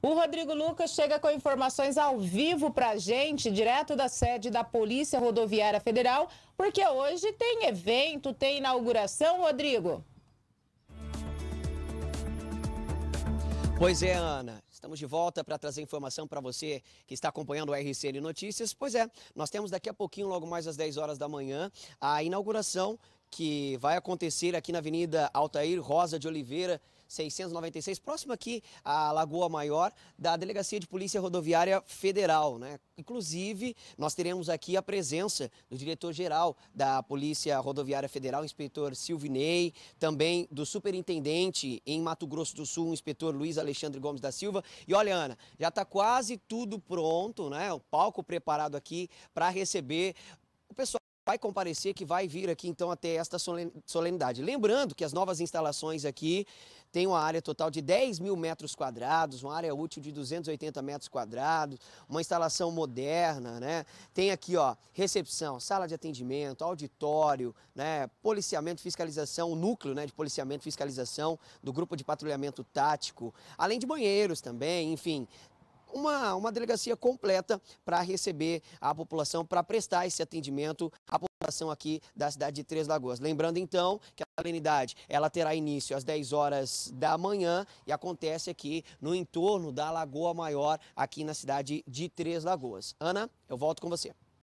O Rodrigo Lucas chega com informações ao vivo para a gente, direto da sede da Polícia Rodoviária Federal, porque hoje tem evento, tem inauguração, Rodrigo. Pois é, Ana. Estamos de volta para trazer informação para você que está acompanhando o RCN Notícias. Pois é, nós temos daqui a pouquinho, logo mais às 10 horas da manhã, a inauguração que vai acontecer aqui na Avenida Altair Rosa de Oliveira, 696, próximo aqui à Lagoa Maior da Delegacia de Polícia Rodoviária Federal. Né? Inclusive, nós teremos aqui a presença do diretor-geral da Polícia Rodoviária Federal, inspetor Silvinei, também do superintendente em Mato Grosso do Sul, inspetor Luiz Alexandre Gomes da Silva. E olha, Ana, já está quase tudo pronto, né? o palco preparado aqui para receber o pessoal vai comparecer, que vai vir aqui então até esta solenidade. Lembrando que as novas instalações aqui têm uma área total de 10 mil metros quadrados, uma área útil de 280 metros quadrados, uma instalação moderna, né? Tem aqui, ó, recepção, sala de atendimento, auditório, né? Policiamento, fiscalização, o núcleo, né, de policiamento, fiscalização do grupo de patrulhamento tático, além de banheiros também, enfim, uma, uma delegacia completa para receber a população, para prestar esse atendimento à população aqui da cidade de Três Lagoas. Lembrando, então, que a salinidade ela terá início às 10 horas da manhã e acontece aqui no entorno da Lagoa Maior, aqui na cidade de Três Lagoas. Ana, eu volto com você.